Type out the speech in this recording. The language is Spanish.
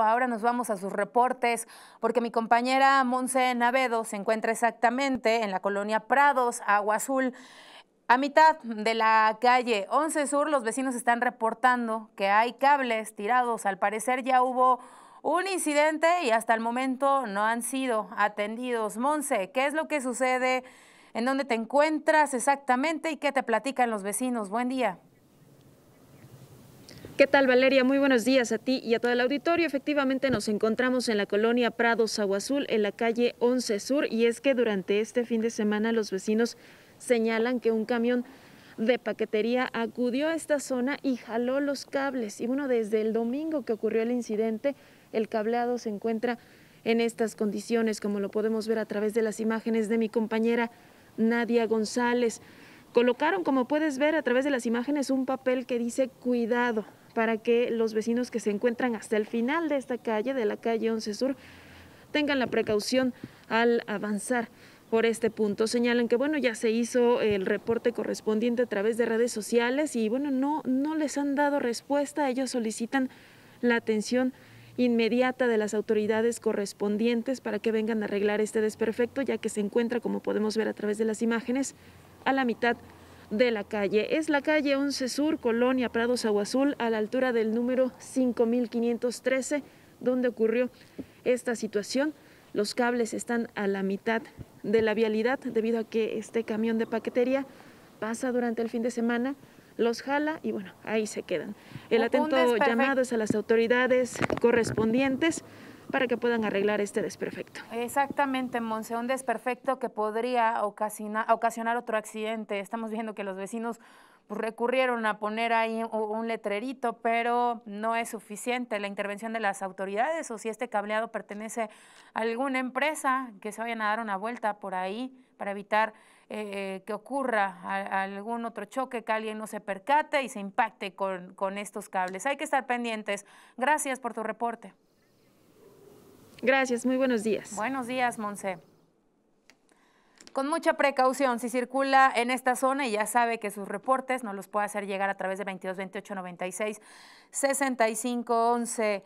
Ahora nos vamos a sus reportes porque mi compañera Monse Navedo se encuentra exactamente en la colonia Prados, Agua Azul. A mitad de la calle 11 Sur, los vecinos están reportando que hay cables tirados. Al parecer ya hubo un incidente y hasta el momento no han sido atendidos. Monse, ¿qué es lo que sucede? ¿En dónde te encuentras exactamente? ¿Y qué te platican los vecinos? Buen día. ¿Qué tal Valeria? Muy buenos días a ti y a todo el auditorio. Efectivamente nos encontramos en la colonia Prado saguazul en la calle 11 Sur, y es que durante este fin de semana los vecinos señalan que un camión de paquetería acudió a esta zona y jaló los cables. Y bueno, desde el domingo que ocurrió el incidente, el cableado se encuentra en estas condiciones, como lo podemos ver a través de las imágenes de mi compañera Nadia González. Colocaron, como puedes ver a través de las imágenes, un papel que dice cuidado para que los vecinos que se encuentran hasta el final de esta calle, de la calle 11 Sur, tengan la precaución al avanzar por este punto. Señalan que bueno, ya se hizo el reporte correspondiente a través de redes sociales y bueno, no, no les han dado respuesta. Ellos solicitan la atención inmediata de las autoridades correspondientes para que vengan a arreglar este desperfecto, ya que se encuentra, como podemos ver a través de las imágenes, a la mitad de la calle. Es la calle 11 Sur, Colonia Prados Aguazul, a la altura del número 5513, donde ocurrió esta situación. Los cables están a la mitad de la vialidad debido a que este camión de paquetería pasa durante el fin de semana, los jala y bueno, ahí se quedan. El atento llamado es a las autoridades correspondientes para que puedan arreglar este desperfecto. Exactamente, Monse, un desperfecto que podría ocasionar, otro accidente. Estamos viendo que los vecinos pues, recurrieron a poner ahí un letrerito, pero no es suficiente la intervención de las autoridades o si este cableado pertenece a alguna empresa, que se vayan a dar una vuelta por ahí para evitar eh, eh, que ocurra algún otro choque, que alguien no se percate y se impacte con estos cables. Hay que estar pendientes. Gracias por tu reporte. Gracias, muy buenos días. Buenos días, Monse. Con mucha precaución, si circula en esta zona y ya sabe que sus reportes no los puede hacer llegar a través de 22 28 96 65 11.